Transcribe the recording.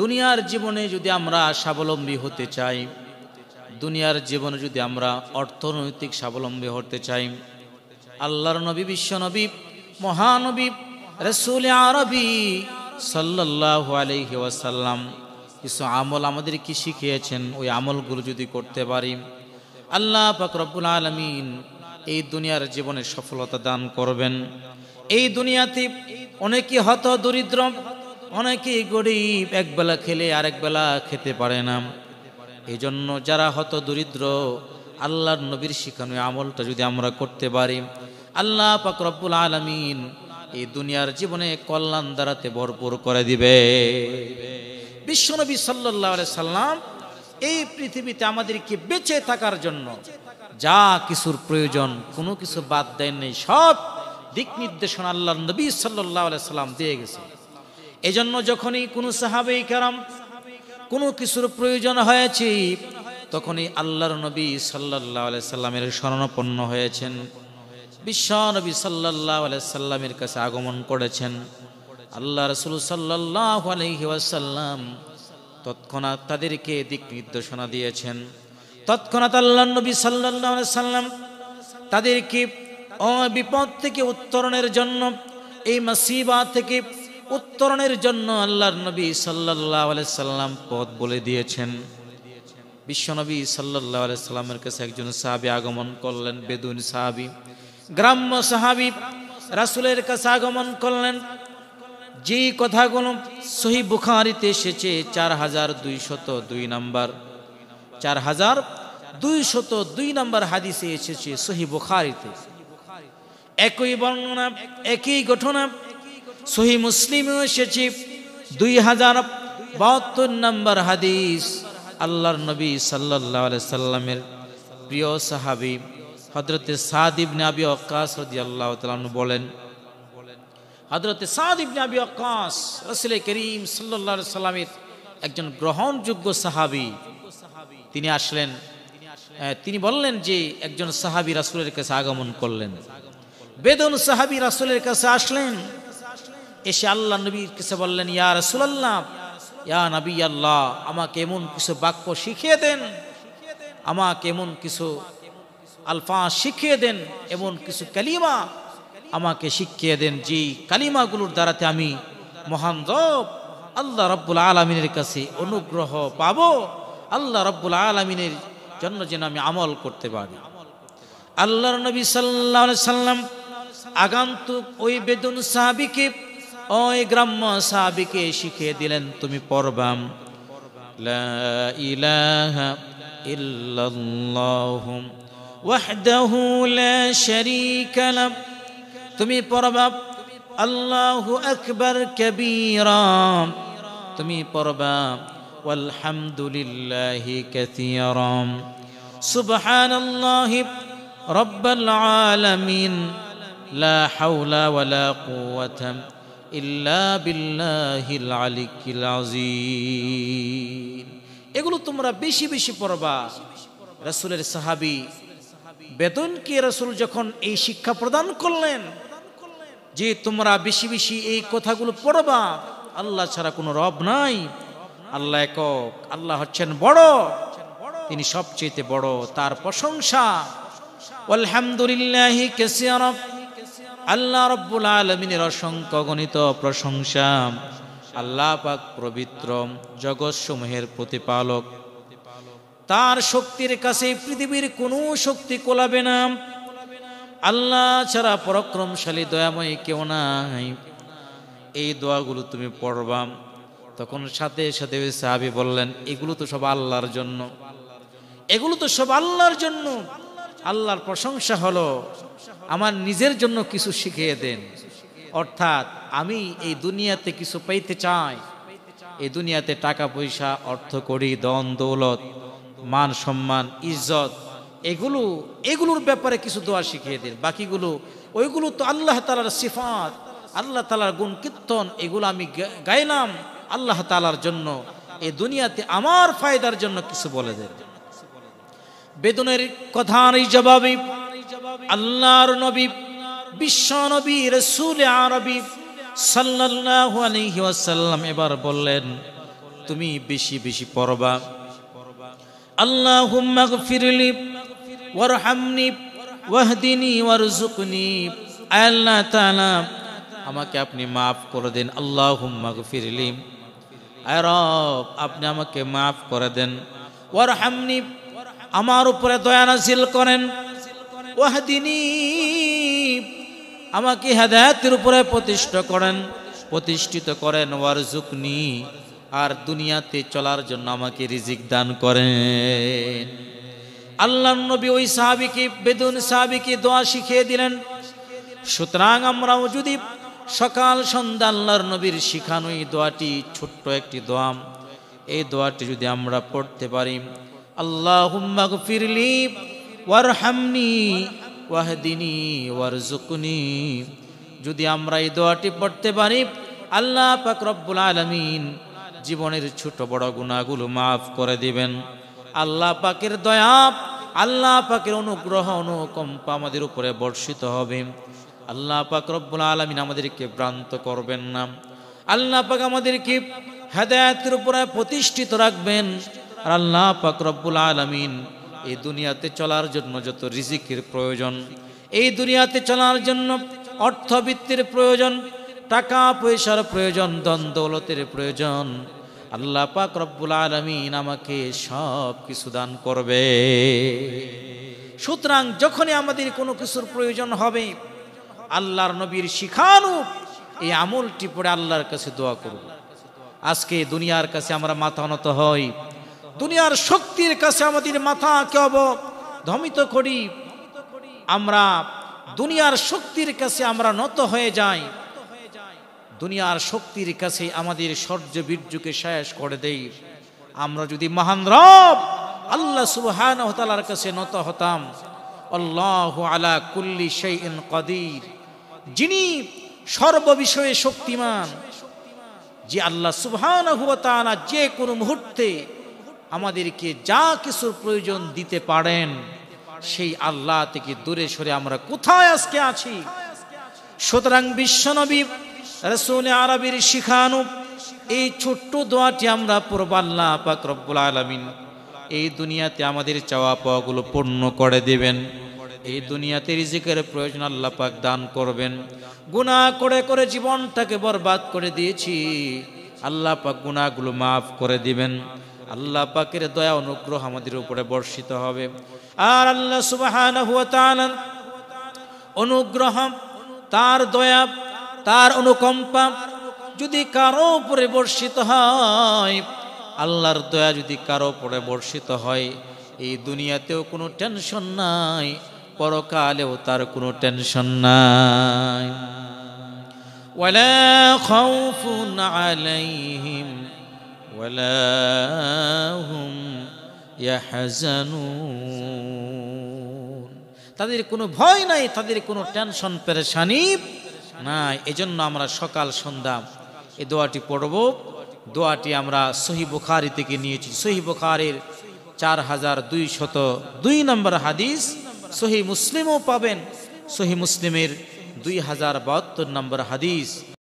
দুনিয়ার জীবনে যদি আমরা স্বাবলম্বী হতে চাই দুনিয়ার জীবনে যদি আমরা অর্থনৈতিক স্বাবলম্বী হতে চাই আল্লাহর নবী বিশ্বনবী মহানবী রসুল আরবি সাল্লাহ আলহি ওয়াসাল্লাম কিছু আমল আমাদের কি শিখিয়েছেন ওই আমলগুলো যদি করতে পারি আল্লাহ ফকরবুল আলমিন এই দুনিয়ার জীবনে সফলতা দান করবেন এই দুনিয়াতে অনেকে হত দরিদ্র অনেকে গরিব একবেলা খেলে আরেকবেলা খেতে পারে না এই জন্য যারা হত দরিদ্র আল্লাহর নবীর শিখানো আমলটা যদি আমরা করতে পারি আল্লাহ পাকরব্বুল আলমিন এই দুনিয়ার জীবনে কল্যাণ দ্বারাতে ভরপুর করে দিবে বিশ্বনবী সাল্লাহ সাল্লাম এই পৃথিবীতে আমাদেরকে বেঁচে থাকার জন্য যা কিছুর প্রয়োজন কোনো কিছু বাদ দেয়নি সব দিক নির্দেশনা আল্লাহ নবী সাল্লাহ সাল্লাম দিয়ে গেছে এজন্য যখনই কোনো সাহাবেই কারাম কোনো কিছুর প্রয়োজন হয়েছে তখনই আল্লাহর নবী সাল্লাহ সাল্লামের শরণাপন্ন হয়েছেন বিশ্ব নবী সাল্লাহ সাল্লামের কাছে আগমন করেছেন আল্লাহ রসুল সাল্লাহ আলহিহাসাল্লাম তৎক্ষণাৎ তাদেরকে দিক নির্দেশনা দিয়েছেন তৎক্ষণাৎ আল্লাহ নবী সাল্লাহ সাল্লাম তাদেরকে বিপদ থেকে উত্তরণের জন্য এই মাসিবা থেকে উত্তরণের জন্য আল্লাহর নবী সাল্লাহ সাল্লাম পথ বলে দিয়েছেন বিশ্বনবী সাল্লাহ সাল্লামের কাছে একজন সাহাবি আগমন করলেন বেদুন সাহাবি গ্রাম্য সাহাবি রাসুলের কাছে আগমন করলেন যে কথাগুলো সহি বুখারিতে এসেছে চার হাজার দুইশত দুই নাম্বার চার হাজার দুইশত দুই নাম্বার হাদিসে এসেছে সহি বুখারিতে একই বর্ণনা একই ঘটনা সহি মুসলিম এসেছি দুই হাজার বাহাত্তর নম্বর হাদিস আল্লাহর নবী সাল্লাহ সাল্লামের প্রিয় সাহাবি হজরত সাদিব নাবি অকাস রদি আল্লাহ তালু বলেন হজরতে সাদ নাবি অকাস অক্কাস করিম সাল্লা সাল্লামের একজন গ্রহণযোগ্য সাহাবি তিনি আসলেন তিনি বললেন যে একজন সাহাবি রাসুলের কাছে আগমন করলেন বেদন সাহাবি রাসুলের কাছে আসলেন এসে আল্লাহ নবীর কিছু বললেন ইয়ার রসুলাল্লাহ ইয়া নবী আল্লাহ আমাকে এমন কিছু বাক্য শিখিয়ে দেন আমাকে এমন কিছু আলফা শিখিয়ে দেন এমন কিছু কালিমা আমাকে শিখিয়ে দেন যে কালিমাগুলোর দ্বারাতে আমি মহান রব আল্লাহ রব্বুল আলমিনের কাছে অনুগ্রহ পাব আল্লাহ রব্বুল আলমিনের জন্য যেন আমি আমল করতে পারি আল্লাহ নবী সাল্লাহ সাল্লাম আগান্তুক ওই বেদুন সাহাবিকে ওই গ্রাম্য সাহাবিকে শিখিয়ে দিলেন তুমি পরবাম তুমি পরবাব আল্লাহু আকবর কবিরাম তুমি পড়বা আলহামদুলিল্লাহি কাসীরাম সুবহানাল্লাহি রব্বাল আলামিন লা হাওলা ওয়ালা কুওয়াতা ইল্লা বিল্লাহিল আলিকিল আযীম এগুলো তোমরা বেশি বেশি পড়বা রাসূলের সাহাবী বেতনকে রাসূল যখন এই শিক্ষা প্রদান করলেন যে তোমরা বেশি বেশি এই কথাগুলো পড়বা আল্লাহ ছাড়া কোনো রব নাই আল্লাহ একক আল্লাহ হচ্ছেন বড় তিনি সবচেয়ে বড় তার প্রশংসা আলহামদুলিল্লাহ কেসিয়ারফ আল্লাহ রব্বুল আলমিনের অসংখ্য গণিত প্রশংসা আল্লাহ পাক পবিত্র সমূহের প্রতিপালক তার শক্তির কাছে পৃথিবীর কোনো শক্তি কোলাবে না আল্লাহ ছাড়া পরাক্রমশালী দয়াময় কেউ নাই এই দোয়াগুলো তুমি পড়বাম তখন সাথে সাথে সাহাবি বললেন এগুলো তো সব আল্লাহর জন্য এগুলো তো সব আল্লাহর জন্য আল্লাহর প্রশংসা হল আমার নিজের জন্য কিছু শিখিয়ে দেন অর্থাৎ আমি এই দুনিয়াতে কিছু পাইতে চাই এই দুনিয়াতে টাকা পয়সা অর্থ করি দন দৌলত মান সম্মান ইজ্জত এগুলো এগুলোর ব্যাপারে কিছু দোয়া শিখিয়ে দিন বাকিগুলো ওইগুলো তো আল্লাহ তালার সিফাত আল্লাহ তালার গুণ কীর্তন এগুলো আমি গাইলাম আল্লাহ তালার জন্য এই দুনিয়াতে আমার ফায়দার জন্য কিছু বলে দেন বেদনের কথার জবাবে আল্লাহর নবী বিশ্ব নবী রসুল আরবি সাল্লাল্লাহু আলাইহি ওয়াসাল্লাম এবার বললেন তুমি বেশি বেশি পড়বা আল্লাহুম্মা গফিরলি ওয়ারহামনি ওয়াহদিনি ওয়ারজুকনি আল্লাহ তাআলা আমাকে আপনি maaf করে দেন আল্লাহুম্মা গফিরলি আয় রব আপনি আমাকে maaf করে দেন ওয়ারহামনি আমার উপরে দয়ানাসিল করেন ওয়াহদিনী আমাকে হেদায়তের উপরে প্রতিষ্ঠা করেন প্রতিষ্ঠিত করেন ওয়ার জুকনি আর দুনিয়াতে চলার জন্য আমাকে রিজিক দান করেন আল্লাহ নবী ওই সাহাবিকে বেদুন সাহাবিকে দোয়া শিখিয়ে দিলেন সুতরাং আমরাও যদি সকাল সন্ধ্যা আল্লাহর নবীর শিখানো এই দোয়াটি ছোট্ট একটি দোয়াম এই দোয়াটি যদি আমরা পড়তে পারি اللهم اغفر لي وارحمني واهدني وارزقني যদি আমরা এই দোয়াটি পড়তে পারি আল্লাহ পাক রব্বুল আলামিন জীবনের ছোট বড় গুনাহগুলো মাফ করে দিবেন আল্লাহ পাকের দয়া আল্লাহ পাকের অনুগ্রহ অনুকম্পা আমাদের উপরে বর্ষিত হবে আল্লাহ পাক রব্বুল আলামিন আমাদেরকে ভ্রান্ত করবেন না আল্লাহ পাক আমাদেরকে হেদায়েতের উপরে প্রতিষ্ঠিত রাখবেন আর আল্লাহ পাকরব্বুল আলমিন এই দুনিয়াতে চলার জন্য যত রিজিকের প্রয়োজন এই দুনিয়াতে চলার জন্য অর্থবিত্তের প্রয়োজন টাকা পয়সার প্রয়োজন দ্বন্দ্বলতের প্রয়োজন আল্লাহ পাক রব্বুল আলমিন আমাকে সব কিছু দান করবে সুতরাং যখনই আমাদের কোনো কিছুর প্রয়োজন হবে আল্লাহর নবীর শিখানু এই আমলটি পড়ে আল্লাহর কাছে দোয়া করব আজকে দুনিয়ার কাছে আমরা মাথা নত হই দুনিয়ার শক্তির কাছে আমাদের মাথা মাথাকে ধমিত করি আমরা দুনিয়ার শক্তির কাছে আমরা নত হয়ে যাই দুনিয়ার শক্তির কাছে আমাদের সর্য বীর্যকে শেষ করে দেই আমরা যদি মহান রব আল্লাহ সুহান হতালার কাছে নত হতাম আল্লাহ আলা কুল্লি শাইইন কদির যিনি সর্ববিষয়ে শক্তিমান যে আল্লাহ সুবহান যে কোনো মুহূর্তে আমাদেরকে যা কিছুর প্রয়োজন দিতে পারেন সেই আল্লাহ থেকে দূরে সরে আমরা কোথায় আজকে আছি সুতরাং বিশ্বনবী রসুন আরবির শিখানু এই ছোট্ট দোয়াটি আমরা পূর্ব আল্লাহ পাক রব্বুল আলমিন এই দুনিয়াতে আমাদের চাওয়া পাওয়াগুলো পূর্ণ করে দেবেন এই দুনিয়াতে রিজিকের প্রয়োজন আল্লাহ পাক দান করবেন গুণা করে করে জীবনটাকে বরবাদ করে দিয়েছি আল্লাহ পাক গুণাগুলো মাফ করে দিবেন আল্লাহ পাকের দয়া অনুগ্রহ আমাদের উপরে বর্ষিত হবে আর আল্লাহ সুবাহান অনুগ্রহ তার দয়া তার অনুকম্পা যদি কারো উপরে বর্ষিত হয় আল্লাহর দয়া যদি কারো উপরে বর্ষিত হয় এই দুনিয়াতেও কোনো টেনশন নাই পরকালেও তার কোনো টেনশন নাই ওয়ালা خوف আলাইহিম ولا هم يحزنون তাদের কোনো ভয় নাই তাদের কোনো টেনশন পেরেশানি নাই এজন্য আমরা সকাল সন্ধ্যা এই দোয়াটি পড়ব দোয়াটি আমরা সহি বুখারি থেকে নিয়েছি সহি বুখারির চার হাজার দুই শত দুই নম্বর হাদিস সহি মুসলিমও পাবেন সহি মুসলিমের দুই হাজার বাহাত্তর নম্বর হাদিস